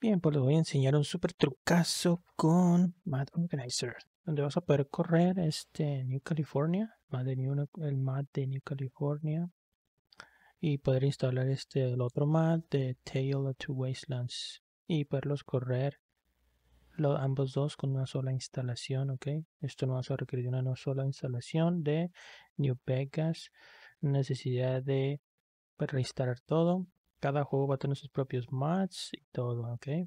Bien, pues les voy a enseñar un super trucazo con Mad Organizer, donde vas a poder correr este New California, New, el Mad de New California, y poder instalar este el otro Mad de Tale of Two Wastelands y poderlos correr ambos dos con una sola instalación, ¿ok? Esto no va a requerir una sola instalación de New Vegas, necesidad de pues, reinstalar todo cada juego va a tener sus propios mods y todo, ¿ok? Tener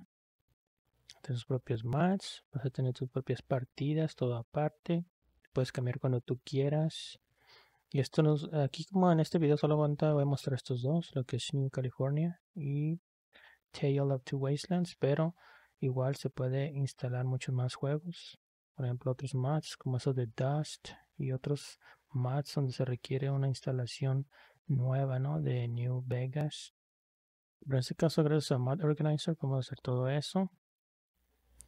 sus propios mods, vas a tener tus propias partidas, todo aparte. Puedes cambiar cuando tú quieras. Y esto nos, aquí como en este video solo voy a mostrar estos dos, lo que es New California y Tale of Two Wastelands, pero igual se puede instalar muchos más juegos. Por ejemplo, otros mods como esos de Dust y otros mods donde se requiere una instalación nueva, ¿no? De New Vegas pero en este caso, gracias a Mod Organizer, podemos hacer todo eso.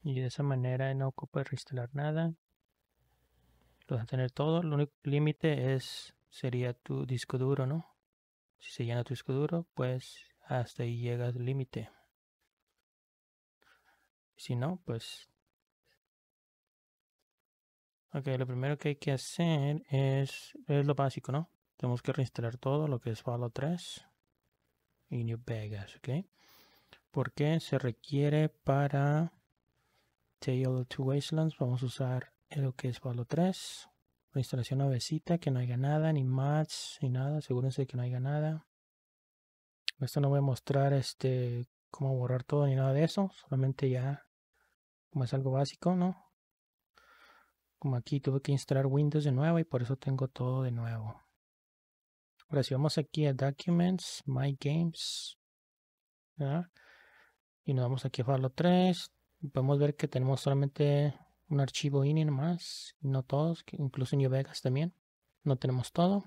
Y de esa manera no ocupa reinstalar nada. Lo vas a tener todo. El único límite es sería tu disco duro, ¿no? Si se llena tu disco duro, pues hasta ahí llega el límite. Si no, pues... Ok, lo primero que hay que hacer es, es lo básico, ¿no? Tenemos que reinstalar todo lo que es Fallout 3. In New Vegas, ¿ok? Porque se requiere para Tail to Wastelands, vamos a usar lo que es Pablo 3. La instalación nuevecita, que no haya nada, ni mats, ni nada, asegúrense de que no haya nada. Esto no voy a mostrar este cómo borrar todo ni nada de eso, solamente ya como es algo básico, ¿no? Como aquí tuve que instalar Windows de nuevo y por eso tengo todo de nuevo. Ahora, si vamos aquí a Documents, My Games, y nos vamos aquí a Farlo 3, podemos ver que tenemos solamente un archivo ini nomás, no todos, incluso en Vegas también, no tenemos todo.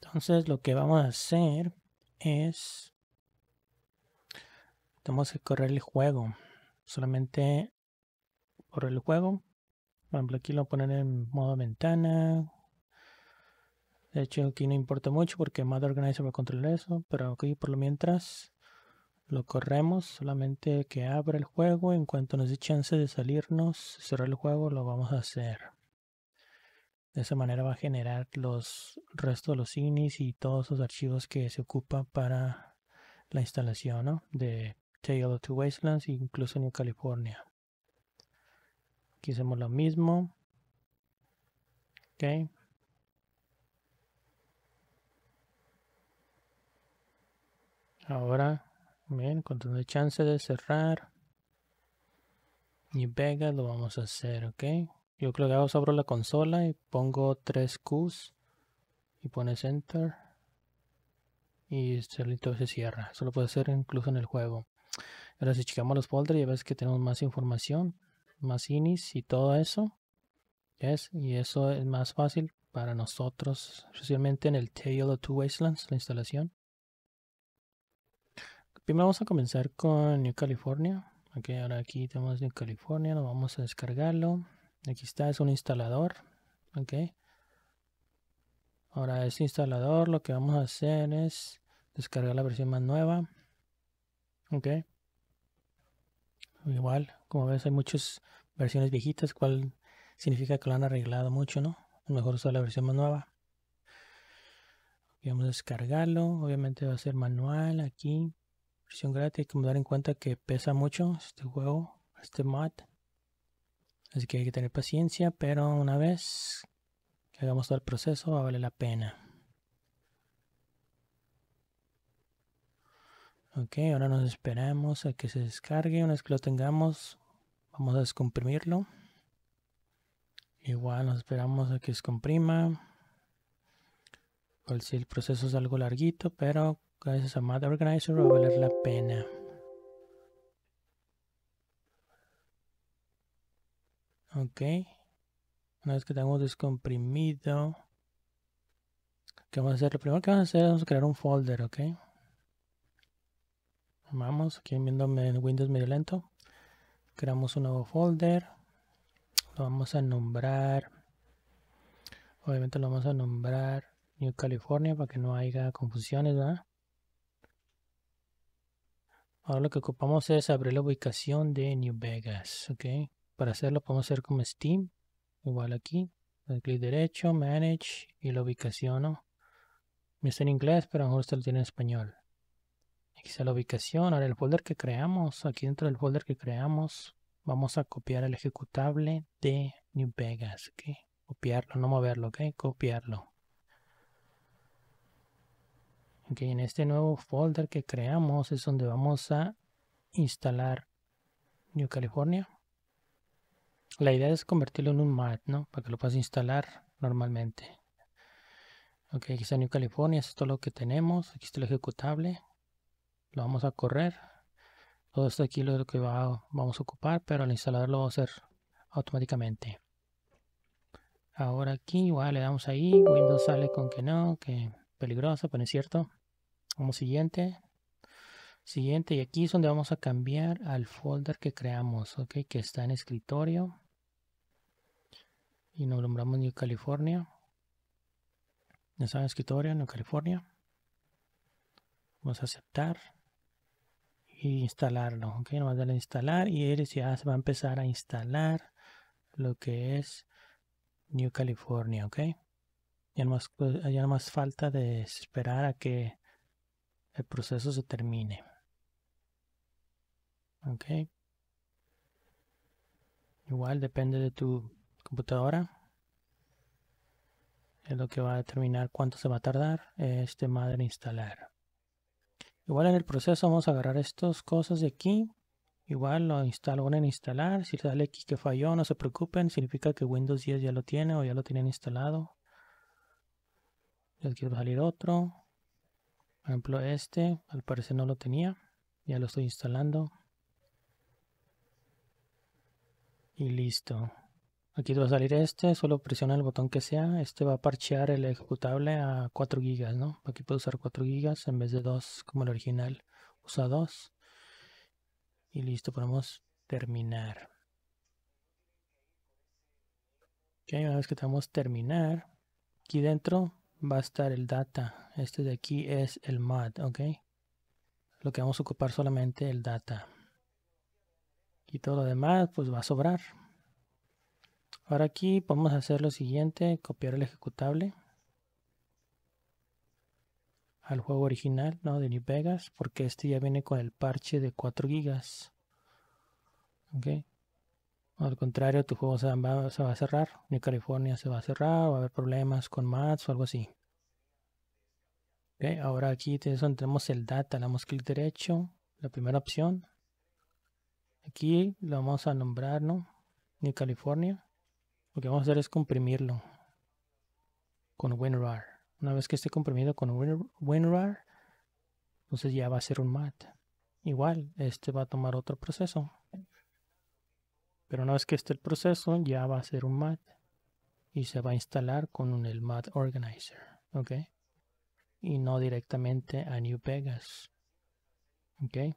Entonces, lo que vamos a hacer es. Tenemos que correr el juego. Solamente correr el juego. Por ejemplo, aquí lo voy a poner en modo ventana, de hecho, aquí no importa mucho porque Mad Organizer va a controlar eso, pero aquí por lo mientras lo corremos, solamente que abra el juego. En cuanto nos dé chance de salirnos, cerrar el juego, lo vamos a hacer. De esa manera va a generar los restos de los signis y todos los archivos que se ocupa para la instalación de Tale of Two Wastelands e incluso New California. Aquí hacemos lo mismo. Okay. Ahora, bien, con de chance de cerrar. Y pega, lo vamos a hacer, ¿ok? Yo creo que ahora abro la consola y pongo tres Qs. Y pone Enter. Y este, se cierra. Eso lo puede hacer incluso en el juego. Ahora si checamos los folders ya ves que tenemos más información. Más inis y todo eso. Yes, y eso es más fácil para nosotros, especialmente en el Tail of Two Wastelands, la instalación. Primero vamos a comenzar con New California. Ok, ahora aquí tenemos New California, nos vamos a descargarlo. Aquí está, es un instalador. Ok. Ahora este instalador lo que vamos a hacer es descargar la versión más nueva. Ok. Igual, como ves hay muchas versiones viejitas, ¿Cuál significa que lo han arreglado mucho, ¿no? Mejor usar la versión más nueva. vamos a descargarlo. Obviamente va a ser manual aquí versión gratis. Hay que dar en cuenta que pesa mucho este juego, este mod. Así que hay que tener paciencia, pero una vez que hagamos todo el proceso, vale la pena. Ok, ahora nos esperamos a que se descargue. Una vez que lo tengamos, vamos a descomprimirlo. Igual nos esperamos a que descomprima. Igual si el proceso es algo larguito, pero Gracias a Mad Organizer va a valer la pena. Ok. Una vez que tengamos descomprimido. ¿Qué vamos a hacer? Lo primero que vamos a hacer es crear un folder, ¿ok? Vamos, aquí viéndome en Windows medio lento. Creamos un nuevo folder. Lo vamos a nombrar. Obviamente lo vamos a nombrar New California para que no haya confusiones, ¿verdad? Ahora lo que ocupamos es abrir la ubicación de New Vegas, ¿ok? Para hacerlo podemos hacer como Steam, igual aquí, clic derecho, Manage y la ubicación, ¿no? Está en inglés, pero a lo mejor usted lo tiene en español. Aquí está la ubicación, ahora el folder que creamos, aquí dentro del folder que creamos, vamos a copiar el ejecutable de New Vegas, ¿ok? Copiarlo, no moverlo, ¿ok? Copiarlo ok en este nuevo folder que creamos es donde vamos a instalar New California la idea es convertirlo en un mat no para que lo puedas instalar normalmente ok aquí está New California esto es lo que tenemos aquí está el ejecutable lo vamos a correr todo esto aquí es lo que vamos a ocupar pero al instalarlo va a ser automáticamente ahora aquí igual le damos ahí Windows sale con que no que peligrosa, pero es cierto. Vamos siguiente. Siguiente, y aquí es donde vamos a cambiar al folder que creamos, ok, que está en escritorio. Y nos nombramos New California. está en escritorio, New California. Vamos a aceptar. Y instalarlo, ok, nos va a dar a instalar y él ya se va a empezar a instalar lo que es New California, ok. Ya más, pues, ya más falta de esperar a que el proceso se termine. Ok. Igual depende de tu computadora. Es lo que va a determinar cuánto se va a tardar este madre instalar. Igual en el proceso vamos a agarrar estas cosas de aquí. Igual lo instalo en instalar. Si sale aquí que falló, no se preocupen. Significa que Windows 10 ya lo tiene o ya lo tienen instalado va quiero salir otro por ejemplo este al parecer no lo tenía ya lo estoy instalando y listo aquí va a salir este solo presiona el botón que sea este va a parchear el ejecutable a 4 gigas aquí puedo usar 4 gigas en vez de 2 como el original usa 2 y listo podemos terminar ok una vez que tenemos terminar aquí dentro va a estar el data. Este de aquí es el mod, ¿ok? Lo que vamos a ocupar solamente el data. Y todo lo demás pues va a sobrar. Ahora aquí podemos hacer lo siguiente, copiar el ejecutable al juego original ¿no? de New Vegas, porque este ya viene con el parche de 4 gigas ¿okay? al contrario, tu juego se va, a cerrar. New California se va a cerrar, va a haber problemas con Mats o algo así. Okay, ahora aquí tenemos el data, le damos clic derecho, la primera opción. Aquí lo vamos a nombrar, ¿no? Ni California. Lo que vamos a hacer es comprimirlo con WinRAR. Una vez que esté comprimido con WinRAR, entonces ya va a ser un mat. Igual, este va a tomar otro proceso. Pero una vez que esté el proceso, ya va a ser un mat y se va a instalar con un, el mat organizer, ¿ok? Y no directamente a New Vegas, ¿ok?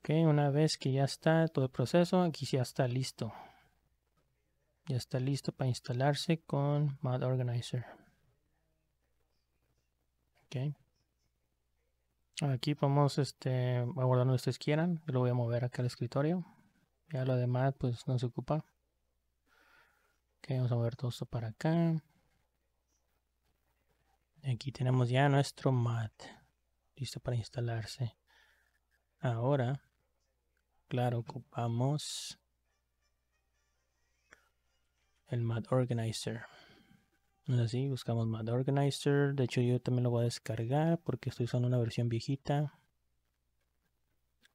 Ok, una vez que ya está todo el proceso, aquí ya está listo. Ya está listo para instalarse con mat organizer. Okay. Aquí podemos este, guardar donde ustedes quieran. lo voy a mover acá al escritorio. Ya lo demás pues no se ocupa. Ok, vamos a mover todo esto para acá. Aquí tenemos ya nuestro mat. Listo para instalarse. Ahora, claro, ocupamos el mat organizer. Así, buscamos Mad Organizer. De hecho, yo también lo voy a descargar porque estoy usando una versión viejita.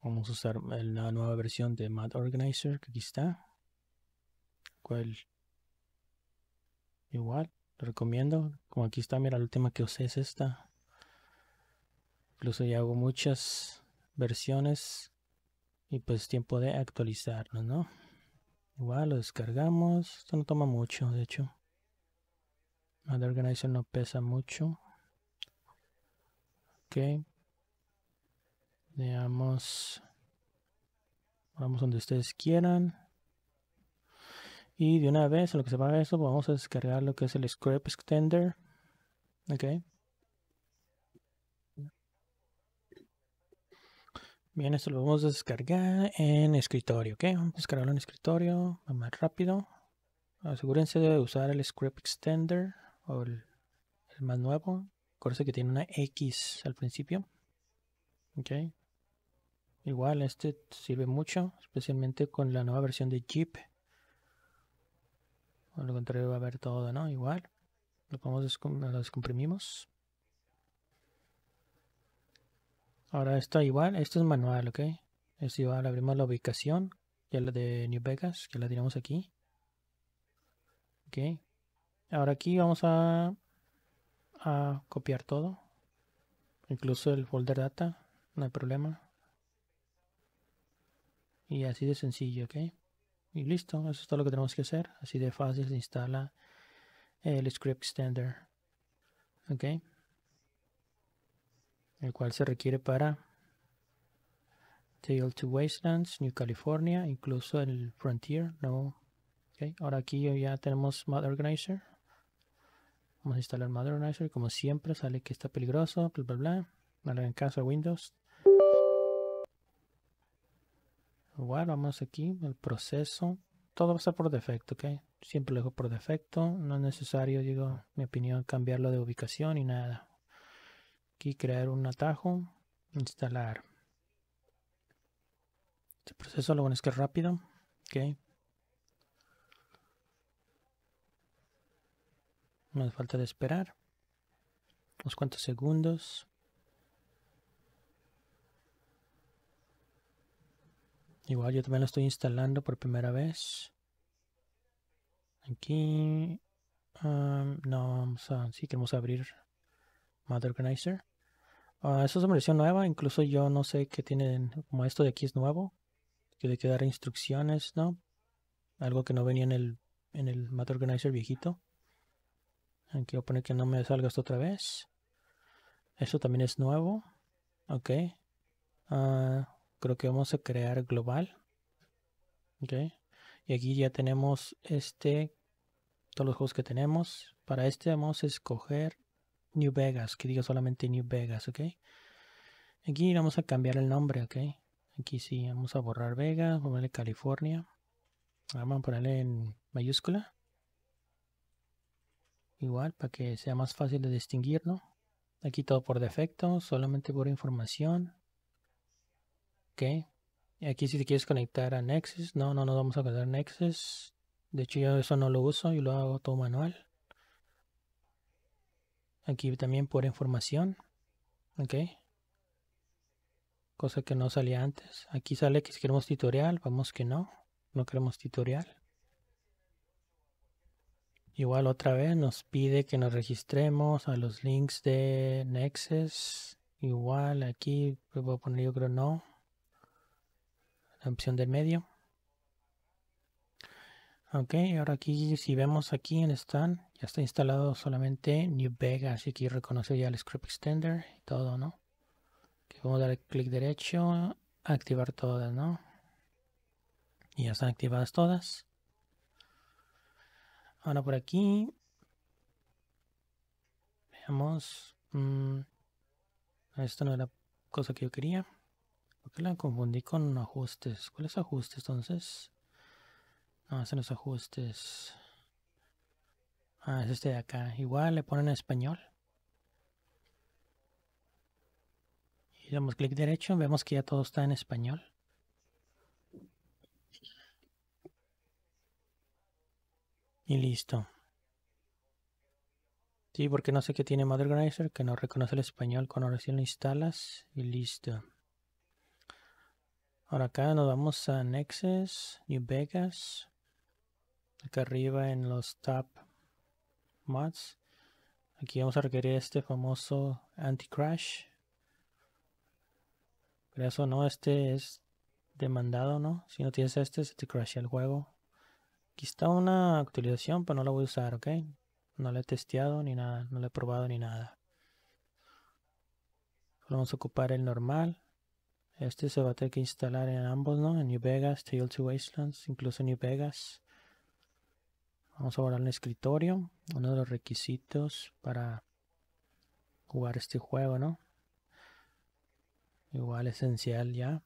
Vamos a usar la nueva versión de Mad Organizer, que aquí está. igual, lo recomiendo. Como aquí está, mira, la última que usé es esta. Incluso ya hago muchas versiones y pues tiempo de actualizarlo, ¿no? Igual lo descargamos. Esto no toma mucho, de hecho. Under Organizer no pesa mucho. Ok. Veamos. Vamos donde ustedes quieran. Y de una vez, lo que se va a eso, vamos a descargar lo que es el Script Extender. Ok. Bien, esto lo vamos a descargar en escritorio, ¿ok? Vamos a descargarlo en escritorio, más rápido. Asegúrense de usar el Script Extender o el, más nuevo. Acuérdense que tiene una X al principio. Ok. Igual este sirve mucho, especialmente con la nueva versión de Jeep. Por lo contrario va a ver todo, ¿no? Igual. Lo, podemos descom descomprimimos. Ahora esto igual, esto es manual, ¿ok? Es igual, abrimos la ubicación, Ya la de New Vegas, que la tenemos aquí. Ok. Ahora aquí vamos a, copiar todo. Incluso el folder data, no hay problema. Y así de sencillo, ¿ok? Y listo, eso es todo lo que tenemos que hacer. Así de fácil se instala el script standard, ¿Ok? El cual se requiere para Tail to Wastelands, New California, incluso el Frontier, no. ¿Ok? Ahora aquí ya tenemos Mod Organizer. Vamos a instalar Modernizer. Como siempre, sale que está peligroso. Bla, bla, bla. caso de Windows. Igual, vamos aquí. El proceso. Todo va a estar por defecto, ¿ok? Siempre lo dejo por defecto. No es necesario, digo, mi opinión, cambiarlo de ubicación y nada. Aquí crear un atajo. Instalar. Este proceso lo bueno es que es rápido. ¿ok? Nos falta de esperar unos cuantos segundos. Igual yo también lo estoy instalando por primera vez. Aquí. Um, no, vamos a, sí queremos abrir Mother Organizer. Uh, ah, eso es una versión nueva, incluso yo no sé qué tienen, como esto de aquí es nuevo, que le que dar instrucciones, ¿no? Algo que no venía en el, en el Mother Organizer viejito. Aquí voy a poner que no me salga esto otra vez. Esto también es nuevo. Ok. Ah, creo que vamos a crear global. Ok. Y aquí ya tenemos este. Todos los juegos que tenemos. Para este vamos a escoger New Vegas. Que diga solamente New Vegas. Ok. Aquí vamos a cambiar el nombre. Ok. Aquí sí. Vamos a borrar Vegas. Vamos a ponerle California. Vamos a ponerle en mayúscula igual para que sea más fácil de distinguirlo. Aquí todo por defecto, solamente por información. Ok. Y aquí si te quieres conectar a Nexus, no, no nos vamos a conectar a Nexus. De hecho yo eso no lo uso, y lo hago todo manual. Aquí también por información. Ok. Cosa que no salía antes. Aquí sale que si queremos tutorial, vamos que no. No queremos tutorial. Igual otra vez nos pide que nos registremos a los links de Nexus. Igual aquí pues, voy a poner yo creo no. La opción de medio. Ok, ahora aquí si vemos aquí en Stan ya está instalado solamente New Vega, así que reconoce ya el script extender y todo, ¿no? vamos a dar clic derecho, activar todas, ¿no? Y ya están activadas todas. Ahora por aquí. Veamos. Mm, esto no era cosa que yo quería. Porque la confundí con ajustes. ¿Cuáles ajustes entonces? No, hacen los ajustes. Ah, es este de acá. Igual le ponen español. Y damos clic derecho. Vemos que ya todo está en español. Y listo. Sí, porque no sé qué tiene Organizer que no reconoce el español cuando recién lo instalas. Y listo. Ahora acá nos vamos a Nexus, New Vegas. Acá arriba en los Tab Mods. Aquí vamos a requerir este famoso anti-crash. Pero eso no, este es demandado, ¿no? Si no tienes este, se te crashea el juego. Aquí está una actualización, pero no la voy a usar, ¿ok? No la he testeado ni nada, no la he probado ni nada. Vamos a ocupar el normal. Este se va a tener que instalar en ambos, ¿no? En New Vegas, Tales to Wastelands, incluso New Vegas. Vamos a borrar el escritorio, uno de los requisitos para jugar este juego, ¿no? Igual esencial ya.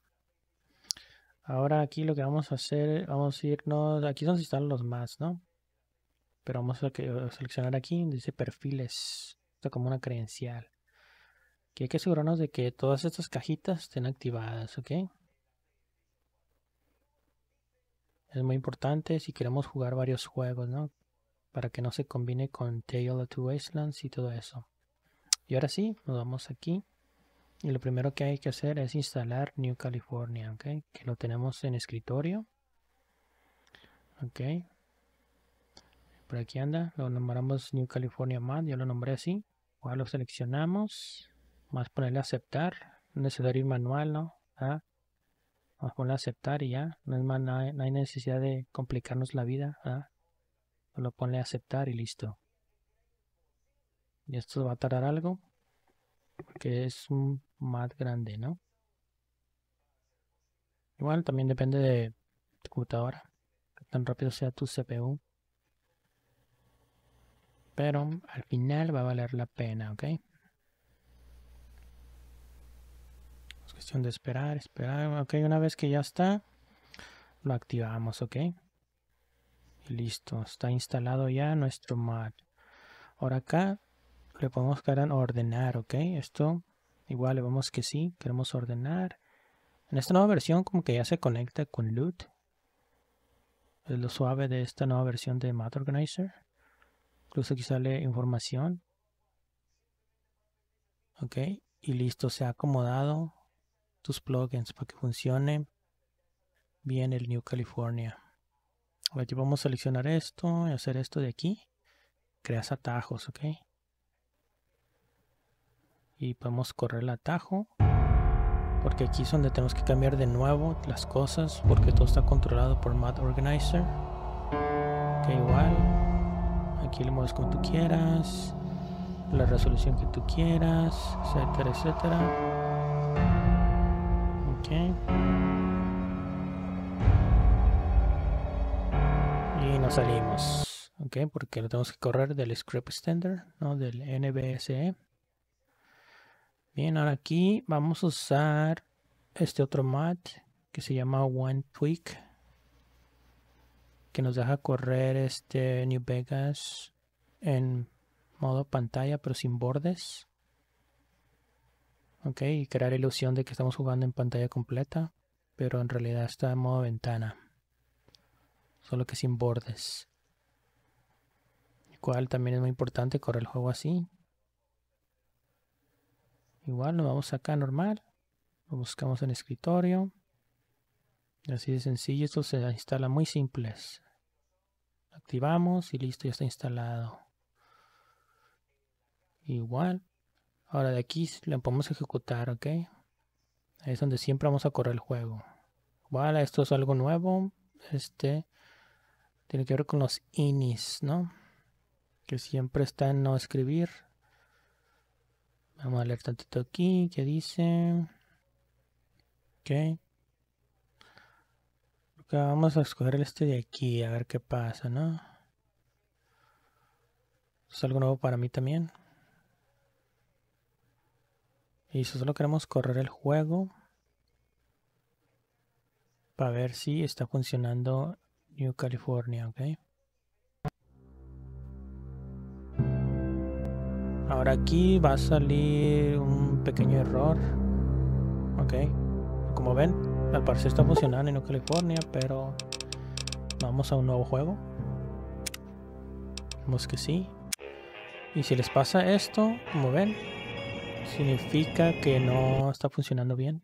Ahora aquí lo que vamos a hacer, vamos a irnos, aquí es donde están los más, ¿no? Pero vamos a, seleccionar aquí, dice perfiles, esto como una credencial. que hay que asegurarnos de que todas estas cajitas estén activadas, ¿ok? Es muy importante si queremos jugar varios juegos, ¿no? Para que no se combine con Tale of Two Wastelands y todo eso. Y ahora sí, nos vamos aquí y lo primero que hay que hacer es instalar New California, ¿ok? Que lo tenemos en escritorio. Ok. Por aquí anda, lo nombramos New California más yo lo nombré así. Ahora lo seleccionamos, más ponerle aceptar, no manual, ¿no? ¿Ah? Vamos a ponerle aceptar y ya, no, es más, no, hay, necesidad de complicarnos la vida, ¿ah? Solo ponle aceptar y listo. Y esto va a tardar algo, porque es un más grande, ¿no? Igual también depende de tu computadora, que tan rápido sea tu CPU. Pero al final va a valer la pena, ¿ok? Es cuestión de esperar, esperar. Ok, una vez que ya está, lo activamos, ¿ok? Y listo, está instalado ya nuestro mod. Ahora acá le podemos quedar en ordenar, ¿ok? Esto Igual le vemos que sí, queremos ordenar. En esta nueva versión como que ya se conecta con Loot. Es lo suave de esta nueva versión de Matter Organizer. Incluso aquí sale información. Ok, y listo, se ha acomodado tus plugins para que funcione bien el New California. Aquí vamos a seleccionar esto y hacer esto de aquí. Creas atajos, ok y podemos correr el atajo porque aquí es donde tenemos que cambiar de nuevo las cosas porque todo está controlado por Mad Organizer que igual aquí le mueves como tú quieras la resolución que tú quieras etcétera etcétera ok y nos salimos ok porque lo tenemos que correr del script extender no del nbse Bien, ahora aquí vamos a usar este otro mat que se llama One Tweak que nos deja correr este New Vegas en modo pantalla pero sin bordes. Ok, y crear ilusión de que estamos jugando en pantalla completa, pero en realidad está en modo ventana, solo que sin bordes. Igual también es muy importante correr el juego así, Igual nos vamos acá normal. Lo buscamos en escritorio. Así de sencillo. Esto se instala muy simples. Activamos y listo, ya está instalado. Igual. Ahora de aquí lo podemos ejecutar, ¿ok? Ahí es donde siempre vamos a correr el juego. Igual, esto es algo nuevo. Este tiene que ver con los inis, ¿no? Que siempre está en no escribir. Vamos a leer tantito aquí. ¿Qué dice? Ok. Vamos a escoger este de aquí. A ver qué pasa, ¿no? Es algo nuevo para mí también. Y si solo queremos correr el juego. Para ver si está funcionando New California, ¿ok? Ahora aquí va a salir un pequeño error. Ok. Como ven, al parecer está funcionando en California, pero vamos a un nuevo juego. Vemos que sí. Y si les pasa esto, como ven, significa que no está funcionando bien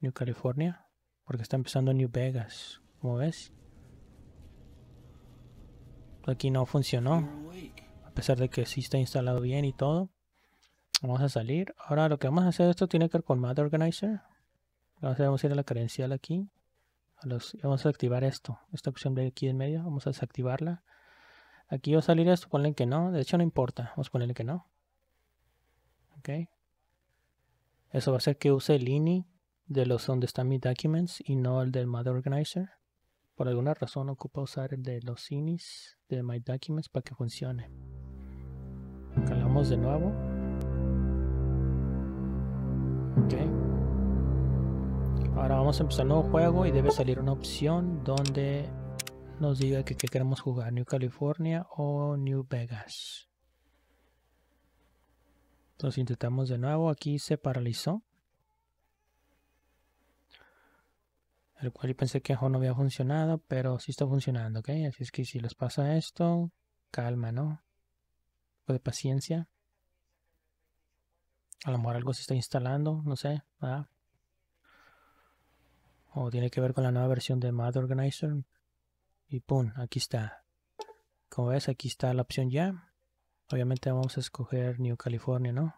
New California, porque está empezando New Vegas, como ves. Aquí no funcionó a pesar de que sí está instalado bien y todo. Vamos a salir. Ahora lo que vamos a hacer, esto tiene que ver con Mad Organizer. vamos a ir a la credencial aquí. vamos a activar esto. Esta opción de aquí en medio. Vamos a desactivarla. Aquí va a salir esto. Ponle que no. De hecho no importa. Vamos a ponerle que no. Eso va a hacer que use el INI de los donde están mis documents y no el del Mad Organizer. Por alguna razón ocupa usar el de los inis de My Documents para que funcione. Calamos de nuevo. Ok. Ahora vamos a empezar un nuevo juego y debe salir una opción donde nos diga que, que queremos jugar, New California o New Vegas. Entonces intentamos de nuevo, aquí se paralizó. el cual yo pensé que no había funcionado, pero sí está funcionando, ¿ok? Así es que si les pasa esto, calma, ¿no? Un pues, poco de paciencia. A lo mejor algo se está instalando, no sé, ¿verdad? O tiene que ver con la nueva versión de Mad Organizer. Y pum, aquí está. Como ves, aquí está la opción ya. Obviamente vamos a escoger New California, ¿no?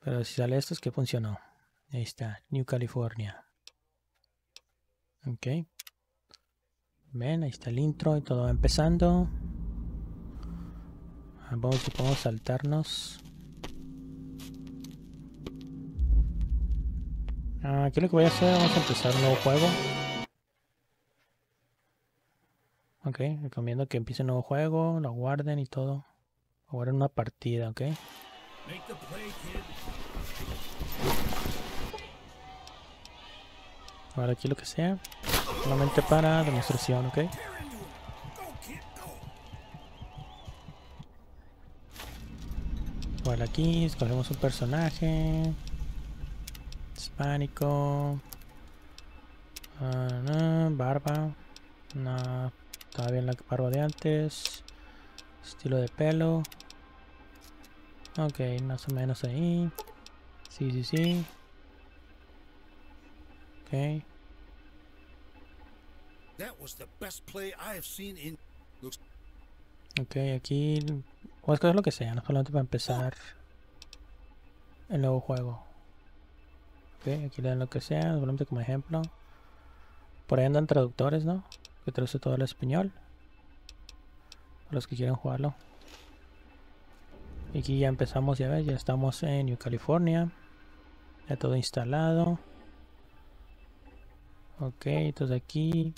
Pero si sale esto es que funcionó. Ahí está, New California. Ok. Ven, ahí está el intro y todo va empezando. Ah, vamos, podemos saltarnos. Ah, lo que voy a hacer? Vamos a empezar un nuevo juego. Ok, recomiendo que empiece un nuevo juego, lo guarden y todo. guarden una partida, ok. Ahora aquí lo que sea. Solamente para demostración, ¿ok? Bueno, aquí escogemos un personaje. Hispánico. Ah, no, barba. No, todavía en la barba de antes. Estilo de pelo. Ok, más o menos ahí. Sí, sí, sí. Okay. Ok, aquí puedes coger lo que sea, no solamente para empezar el nuevo juego. Ok, aquí le dan lo que sea, solamente como ejemplo. Por ahí andan traductores, ¿no? Que traduce todo el español. Para los que quieran jugarlo. Y aquí ya empezamos, ya ves, ya estamos en New California. Ya todo instalado. Ok, entonces aquí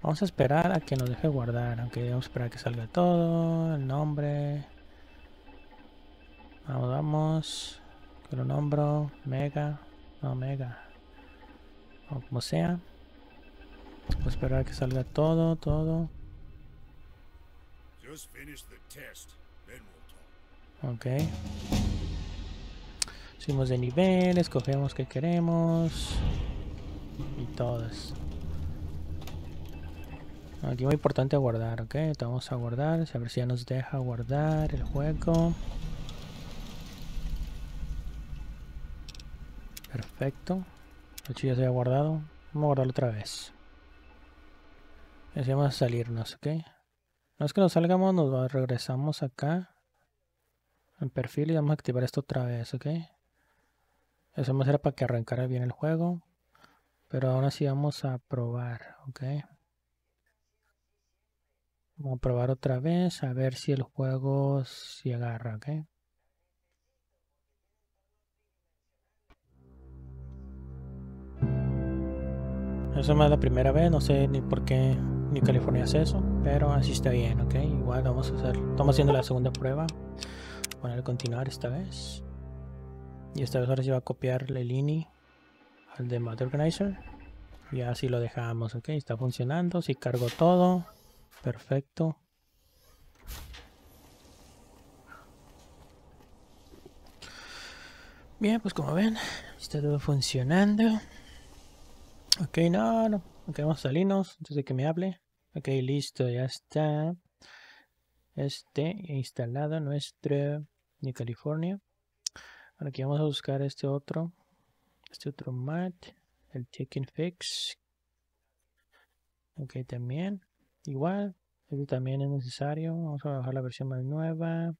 vamos a esperar a que nos deje guardar, aunque vamos a esperar a que salga todo, el nombre. Vamos, vamos, con lo nombro, mega, no mega, o como sea. Vamos a esperar a que salga todo, todo. Ok. Subimos de nivel, escogemos que queremos y todas Aquí muy importante guardar, ok. Vamos a guardar. A ver si ya nos deja guardar el juego. Perfecto. El hecho ya se ha guardado. Vamos a guardarlo otra vez. a salirnos, ok. No es que nos salgamos, nos regresamos acá. En perfil y vamos a activar esto otra vez, ok. Eso más era para que arrancara bien el juego. Pero ahora sí vamos a probar, ¿ok? Vamos a probar otra vez, a ver si el juego se agarra, ¿ok? Eso no es la primera vez, no sé ni por qué ni California hace eso, pero así está bien, ¿ok? Igual vamos a hacer, estamos haciendo la segunda prueba. Poner continuar esta vez. Y esta vez ahora sí va a copiar el INI al de Organizer. Y así lo dejamos, ok, está funcionando, si cargo todo, perfecto. Bien, pues como ven, está todo funcionando. Ok, no, no, ok, vamos a salirnos antes de que me hable. Ok, listo, ya está. Este instalado nuestro ni California. Ahora aquí vamos a buscar este otro. Este otro mat, el chicken fix. Ok, también. Igual, este también es necesario. Vamos a bajar la versión más nueva.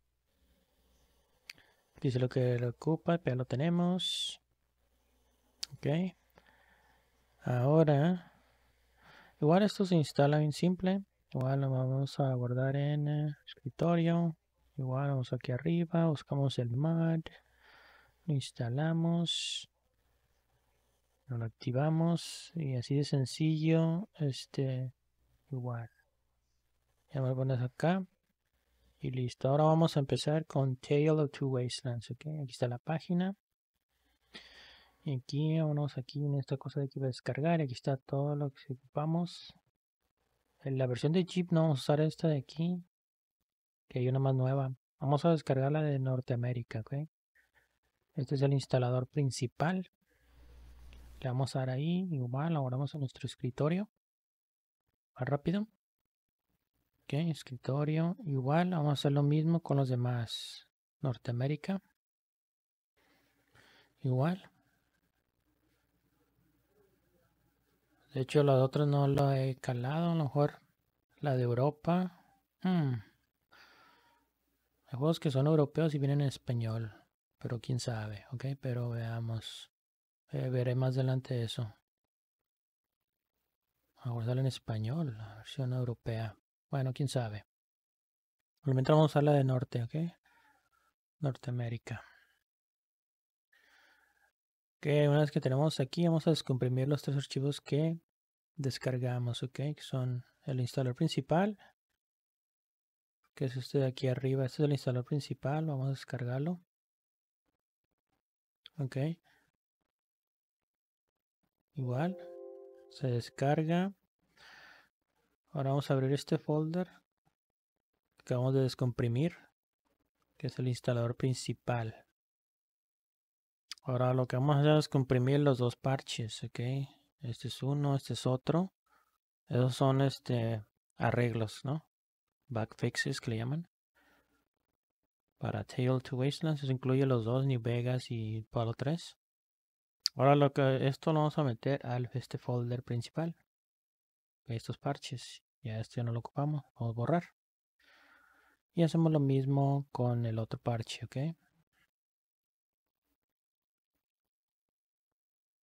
Dice lo que lo ocupa, pero lo tenemos. Ok. Ahora, igual esto se instala bien simple. Igual lo vamos a guardar en eh, escritorio. Igual vamos aquí arriba, buscamos el mat, lo instalamos lo activamos y así de sencillo este igual ya me pones acá y listo ahora vamos a empezar con Tale of Two Wastelands ok aquí está la página y aquí vamos aquí en esta cosa de que va a descargar aquí está todo lo que ocupamos en eh, la versión de chip no vamos a usar esta de aquí que hay una más nueva vamos a descargar la de Norteamérica ok este es el instalador principal vamos a dar ahí, igual, ahora vamos a nuestro escritorio, más rápido. Ok, escritorio, igual, vamos a hacer lo mismo con los demás, Norteamérica, igual. De hecho, las otros no lo he calado, a lo mejor la de Europa. Hmm. Hay juegos que son europeos y vienen en español, pero quién sabe, ok, pero veamos. Eh, veré más adelante eso. Ahora sale en español, la versión europea. Bueno, quién sabe. Mientras vamos a la de norte, ¿ok? Norteamérica. Ok, una vez que tenemos aquí, vamos a descomprimir los tres archivos que descargamos, ok? Que son el instalador principal, que es este de aquí arriba. Este es el instalador principal, vamos a descargarlo. Ok igual se descarga ahora vamos a abrir este folder que acabamos de descomprimir que es el instalador principal ahora lo que vamos a hacer es comprimir los dos parches ok este es uno este es otro esos son este arreglos no bug fixes que le llaman para tail to wasteland eso incluye los dos new vegas y palo 3 Ahora lo que esto lo vamos a meter al este folder principal. Estos parches. Ya esto ya no lo ocupamos. Vamos a borrar. Y hacemos lo mismo con el otro parche, ¿ok?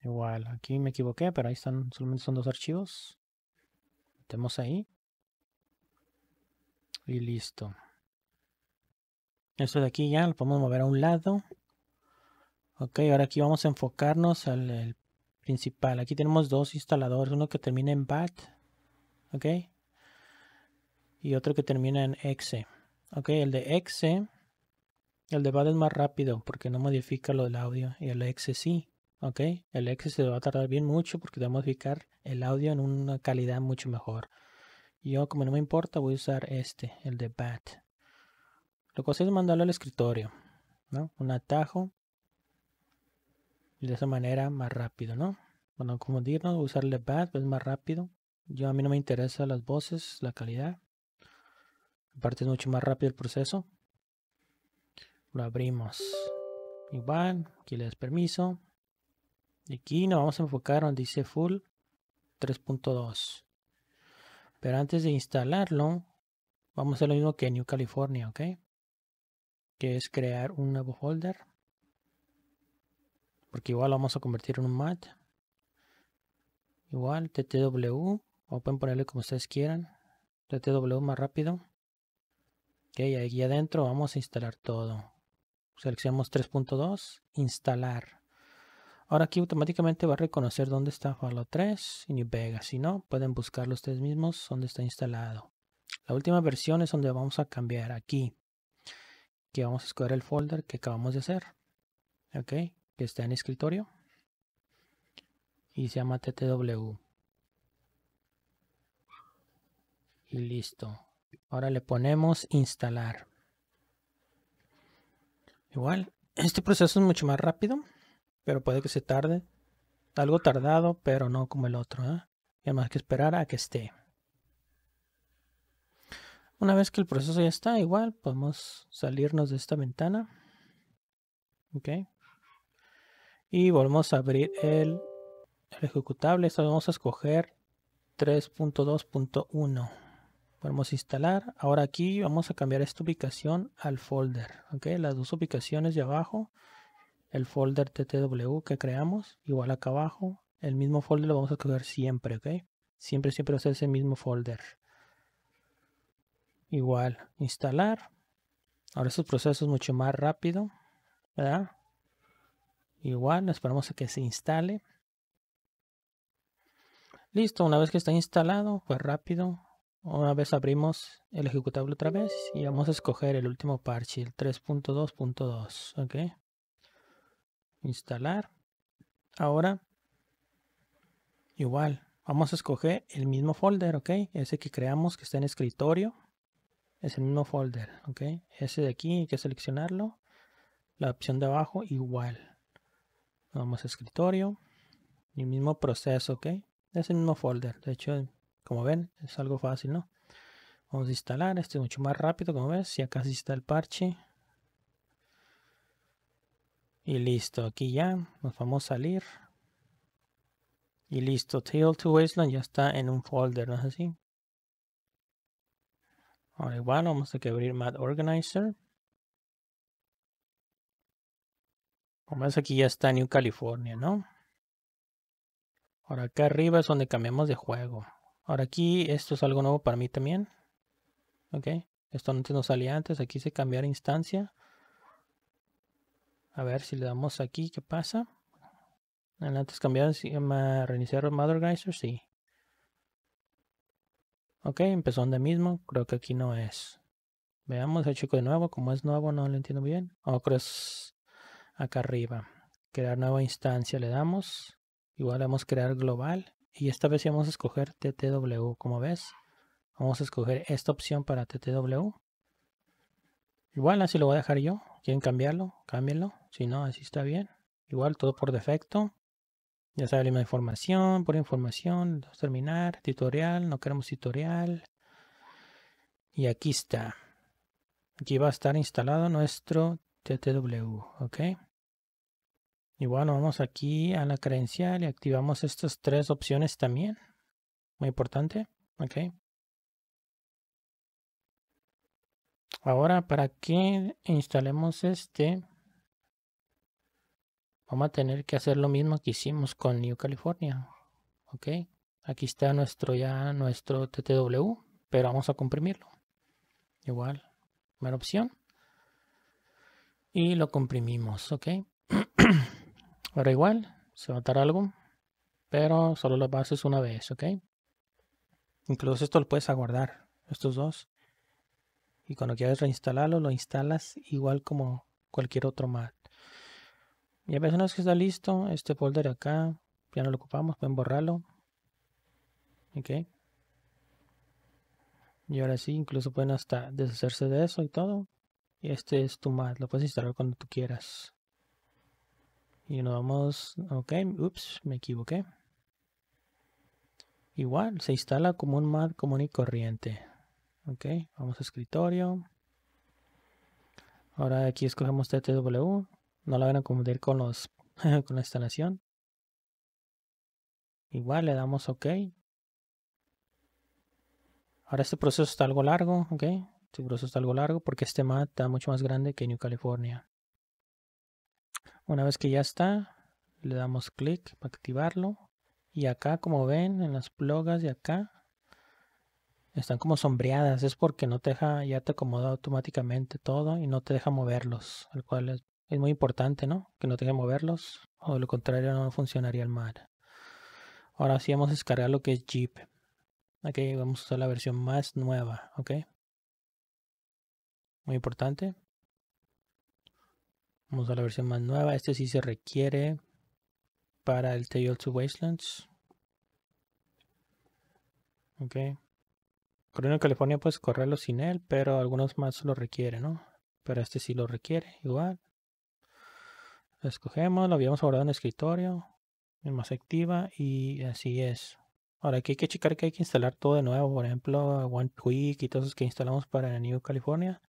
Igual, aquí me equivoqué, pero ahí están, solamente son dos archivos. Metemos ahí. Y listo. Esto de aquí ya lo podemos mover a un lado. Ok, ahora aquí vamos a enfocarnos al principal. Aquí tenemos dos instaladores, uno que termina en BAT, ok, y otro que termina en EXE. Ok, el de EXE, el de BAT es más rápido porque no modifica lo del audio y el EXE sí. Ok, el EXE se va a tardar bien mucho porque va a modificar el audio en una calidad mucho mejor. Yo como no me importa voy a usar este, el de BAT. Lo que hago es mandarlo al escritorio, ¿no? Un atajo de esa manera más rápido, ¿no? Bueno, como usar usarle bad es más rápido. Yo a mí no me interesa las voces, la calidad. Aparte es mucho más rápido el proceso. Lo abrimos. Igual, aquí le das permiso. Y aquí nos vamos a enfocar donde dice full 3.2. Pero antes de instalarlo, vamos a hacer lo mismo que en New California, ¿ok? Que es crear un nuevo folder. Porque igual lo vamos a convertir en un mat. Igual, TTW. O pueden ponerle como ustedes quieran. TTW más rápido. Ok, aquí adentro vamos a instalar todo. Seleccionamos 3.2. Instalar. Ahora aquí automáticamente va a reconocer dónde está Fallout 3 y New Vegas. Si no, pueden buscarlo ustedes mismos dónde está instalado. La última versión es donde vamos a cambiar aquí. Que vamos a escoger el folder que acabamos de hacer. Ok que está en escritorio y se llama TTW. Y listo. Ahora le ponemos instalar. Igual, este proceso es mucho más rápido, pero puede que se tarde. Algo tardado, pero no como el otro. ¿eh? Y además que esperar a que esté. Una vez que el proceso ya está, igual podemos salirnos de esta ventana. ok y volvemos a abrir el, ejecutable. Esto vamos a escoger 3.2.1. Vamos a instalar. Ahora aquí vamos a cambiar esta ubicación al folder. ¿ok? Las dos ubicaciones de abajo. El folder TTW que creamos. Igual acá abajo. El mismo folder lo vamos a escoger siempre. ¿ok? Siempre, siempre va a ser ese mismo folder. Igual, instalar. Ahora proceso procesos mucho más rápido. ¿Verdad? Igual, esperamos a que se instale. Listo, una vez que está instalado, pues rápido. Una vez abrimos el ejecutable otra vez y vamos a escoger el último parche, el 3.2.2. Ok. Instalar. Ahora, igual, vamos a escoger el mismo folder, ok. Ese que creamos que está en escritorio. Es el mismo folder, ok. Ese de aquí hay que seleccionarlo. La opción de abajo, igual. Vamos a escritorio. Y mismo proceso, ¿ok? Es el mismo folder. De hecho, como ven, es algo fácil, ¿no? Vamos a instalar. Este es mucho más rápido, como ves. si acá sí está el parche. Y listo, aquí ya. Nos vamos a salir. Y listo, Tail to Wasteland ya está en un folder, ¿no es así? Ahora igual vamos a que abrir Mad Organizer. Como es aquí ya está New California, ¿no? Ahora acá arriba es donde cambiamos de juego. Ahora aquí, esto es algo nuevo para mí también. Ok, esto antes no salía antes, aquí se cambiar instancia. A ver si le damos aquí, ¿qué pasa? Antes cambiar, reiniciar Mother Geyser, sí. Ok, empezó de mismo, creo que aquí no es. Veamos el chico de nuevo, como es nuevo no lo entiendo bien. ¿O oh, creo es acá arriba. Crear nueva instancia, le damos. Igual vamos crear global. Y esta vez vamos a escoger TTW, como ves. Vamos a escoger esta opción para TTW. Igual así lo voy a dejar yo. ¿Quieren cambiarlo? Cámbienlo. Si no, así está bien. Igual todo por defecto. Ya saben, la información, por información, terminar, tutorial, no queremos tutorial. Y aquí está. Aquí va a estar instalado nuestro TTW, ¿ok? Y bueno, vamos aquí a la credencial y activamos estas tres opciones también. Muy importante. Ok. Ahora, para que instalemos este, vamos a tener que hacer lo mismo que hicimos con New California. Ok. Aquí está nuestro ya nuestro TTW, pero vamos a comprimirlo. Igual, primera opción. Y lo comprimimos, ok. Ahora igual, se va a dar algo, pero solo lo pases una vez, ¿ok? Incluso esto lo puedes aguardar, estos dos. Y cuando quieras reinstalarlo, lo instalas igual como cualquier otro Y a veces una vez que está listo, este folder acá, ya no lo ocupamos, pueden borrarlo. ¿Ok? Y ahora sí, incluso pueden hasta deshacerse de eso y todo. Y este es tu mat, lo puedes instalar cuando tú quieras. Y nos vamos, ok, ups, me equivoqué. Igual, se instala como un mat común y corriente. Ok, vamos a escritorio. Ahora aquí escogemos TTW. No la van a confundir con, los, con la instalación. Igual le damos OK. Ahora este proceso está algo largo, ¿ok? Este proceso está algo largo porque este mat está mucho más grande que New California. Una vez que ya está, le damos clic para activarlo. Y acá, como ven, en las plogas de acá, están como sombreadas. Es porque no te deja, ya te acomoda automáticamente todo y no te deja moverlos. El cual es, muy importante, ¿no? Que no te deje moverlos. O de lo contrario, no funcionaría el mar. Ahora sí vamos a descargar lo que es Jeep. Aquí vamos a usar la versión más nueva, ¿ok? Muy importante. Vamos a la versión más nueva. Este sí se requiere para el Tale to Wastelands. Ok. Corriendo California puedes correrlo sin él, pero algunos más lo requieren, ¿no? Pero este sí lo requiere, igual. Lo escogemos, lo habíamos guardado en el escritorio. Más activa y así es. Ahora aquí hay que checar que hay que instalar todo de nuevo. Por ejemplo, One OneTweak y todos los que instalamos para New California.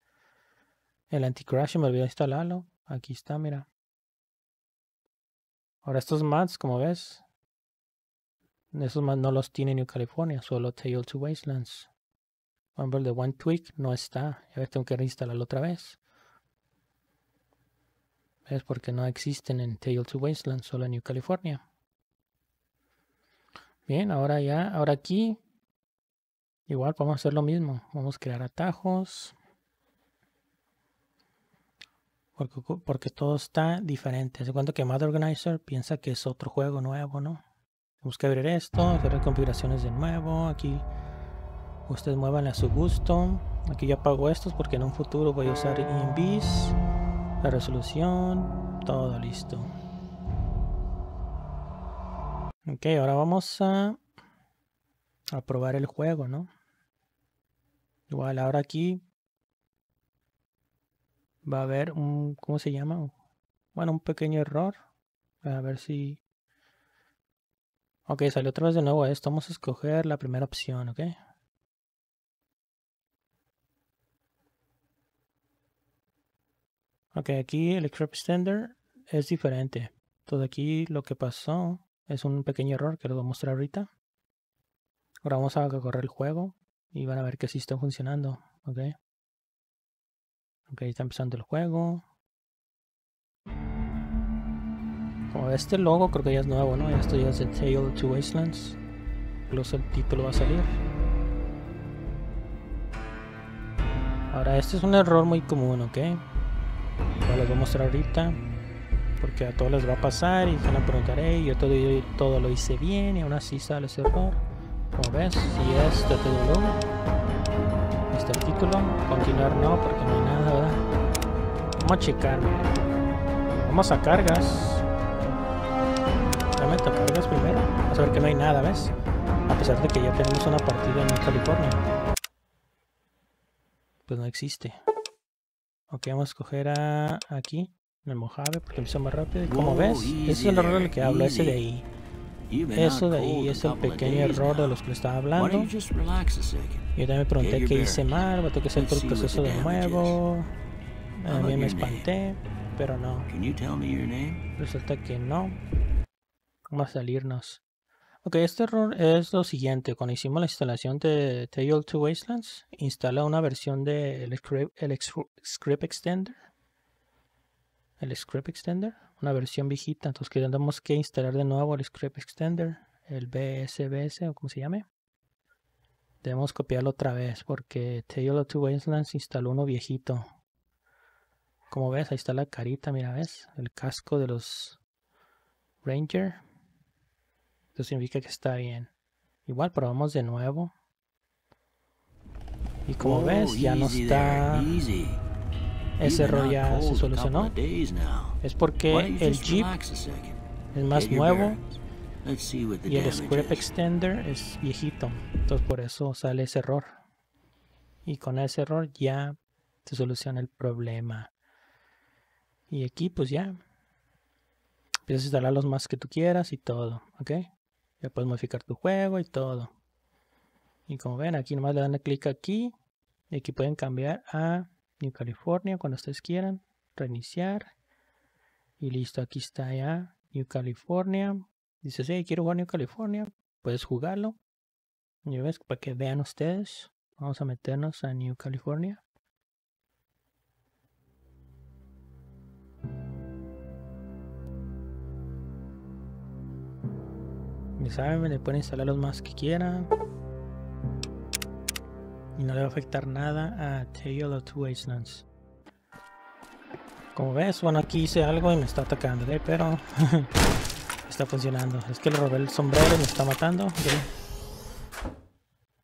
El anti-crash me de instalarlo. Aquí está, mira. Ahora estos mats, como ves, esos mats no los tiene New California, solo Tail to Wastelands. Remember the de One Tweak no está. A ver, tengo que reinstalarlo otra vez. ¿Ves? Porque no existen en Tail to Wastelands, solo en New California. Bien, ahora ya, ahora aquí, igual vamos a hacer lo mismo. Vamos a crear atajos. Porque, todo está diferente. Se cuenta que Mad Organizer piensa que es otro juego nuevo, ¿no? Tenemos que abrir esto, hacer configuraciones de nuevo. Aquí ustedes muevan a su gusto. Aquí ya apago estos porque en un futuro voy a usar InVis, la resolución, todo listo. Ok, ahora vamos a, a probar el juego, ¿no? Igual ahora aquí va a haber un, ¿cómo se llama? Bueno, un pequeño error. A ver si... Ok, salió otra vez de nuevo esto. Vamos a escoger la primera opción, ¿ok? Ok, aquí el Extra standard es diferente. Entonces aquí lo que pasó es un pequeño error que lo voy a mostrar ahorita. Ahora vamos a correr el juego y van a ver que sí está funcionando, ¿ok? Ok, está empezando el juego. Como este logo creo que ya es nuevo, ¿no? Esto ya es de Tale of Two Wastelands. Incluso el título va a salir. Ahora, este es un error muy común, ¿ok? Lo les voy a mostrar ahorita. Porque a todos les va a pasar y se van a yo todo, todo lo hice bien y aún así sale ese error. Como ves, si es, te logo del este título. Continuar no, porque no hay nada. Vamos a checar. Vamos a cargas. realmente a cargas primero. Vamos a ver que no hay nada, ¿ves? A pesar de que ya tenemos una partida en California. Pues no existe. Ok, vamos a escoger a aquí, en el Mojave, porque empieza más rápido. Y como ves, ese es el error del que hablo, ese de ahí. Eso de ahí es el pequeño error de ah, los que le estaba hablando. Yo también me pregunté qué hice mal, voy a tener que hacer todo el proceso de nuevo. A me espanté, pero no. Resulta que no. Vamos a salirnos. Ok, este error es lo siguiente. Cuando hicimos la instalación de Tail to Wastelands, instala una versión del script extender el script extender, una versión viejita. Entonces que tenemos que instalar de nuevo el script extender, el BSBS o como se llame. Debemos copiarlo otra vez porque Tale of Two Wastelands instaló uno viejito. Como ves, ahí está la carita, mira, ves, el casco de los Ranger. Eso significa que está bien. Igual probamos de nuevo. Y como oh, ves, ya no está ese error ya se solucionó. Es porque el Jeep es más nuevo y el Scrap Extender es viejito. Entonces por eso sale ese error. Y con ese error ya se soluciona el problema. Y aquí pues ya. Empiezas a instalar los más que tú quieras y todo. ¿Ok? Ya puedes modificar tu juego y todo. Y como ven, aquí nomás le dan clic aquí. Y aquí pueden cambiar a New California, cuando ustedes quieran. Reiniciar. Y listo, aquí está ya. New California. dice si quiero jugar New California. Puedes jugarlo. y ves, para que vean ustedes. Vamos a meternos a New California. Ya saben, le pueden instalar los más que quieran y no le va a afectar nada a Tail of Two Wastelands. Como ves, bueno, aquí hice algo y me está atacando, ¿eh? pero está funcionando. Es que el robé el sombrero me está matando.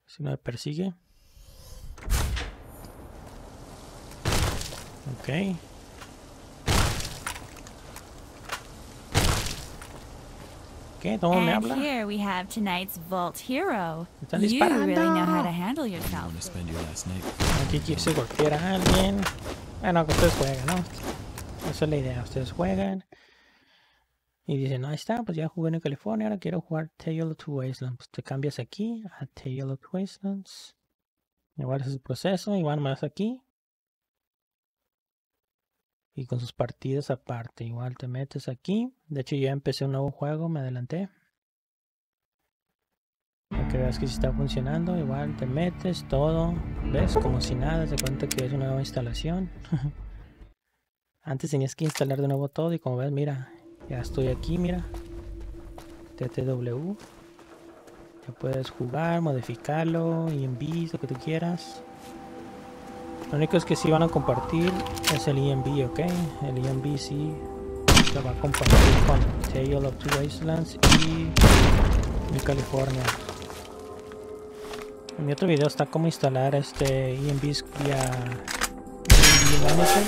Si no me persigue. Ok. ¿Qué? ¿Cómo me habla? Here we have tonight's vault hero. Están disparando. You really know how to Aquí quise cualquiera a alguien. Bueno, que ustedes juegan, ¿no? Esa es la idea. Ustedes juegan. Y dicen, ahí está, pues ya jugué en California, ahora quiero jugar Tale of Two Wastelands. Pues te cambias aquí a Tale of Two Wastelands. Igual es el proceso, y van más aquí y con sus partidas aparte. Igual te metes aquí. De hecho, ya empecé un nuevo juego, me adelanté. Para que veas que si está funcionando, igual te metes todo. ¿Ves? Como si nada, se cuenta que es una nueva instalación. Antes tenías que instalar de nuevo todo y como ves, mira, ya estoy aquí, mira. TTW. Ya puedes jugar, modificarlo, y envíes, lo que tú quieras. Lo único es que sí van a compartir es el EMB, ¿ok? El EMB sí se va a compartir con Tale of Two Wastelands y New California. En mi otro video está cómo instalar este EMBs vía EMB Manager.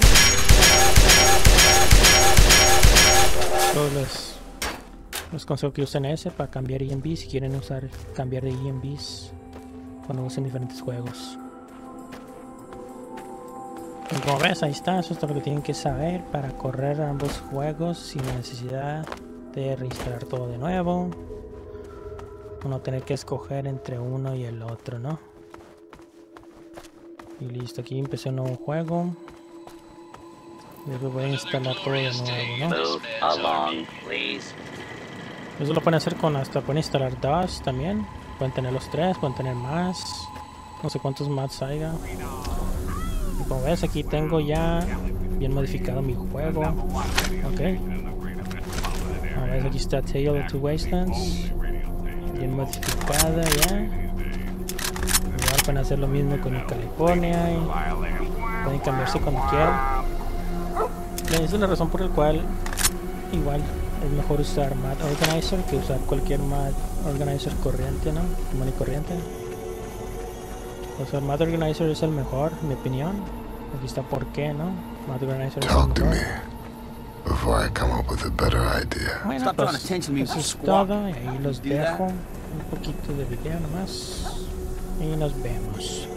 Todos los, consejos que usen ese para cambiar EMB si quieren usar cambiar de EMBs cuando usen diferentes juegos como ves, pues ahí está, eso es todo lo que tienen que saber para correr ambos juegos sin necesidad de reinstalar todo de nuevo. Uno tener que escoger entre uno y el otro, ¿no? Y listo, aquí empecé un nuevo juego. Después voy a instalar todo de nuevo, ¿no? Eso lo pueden hacer con hasta, pueden instalar dos también. Pueden tener los tres, pueden tener más. No sé cuántos más haya. Como ves, aquí tengo ya bien modificado mi juego. Ok. aquí está Tale Two Wastelands. Bien modificada ya. Igual pueden hacer lo mismo con el California. Y pueden cambiarse cuando quieran. Esa es la razón por la cual igual es mejor usar Mad Organizer que usar cualquier Mad Organizer corriente, ¿no? Money corriente. corriente. sea, Mad Organizer es el mejor, en mi opinión. Aquí está por qué, ¿no? Talk to me before I come up with a better idea. Bueno, pues, eso es todo y ahí los dejo un poquito de video nomás y nos vemos.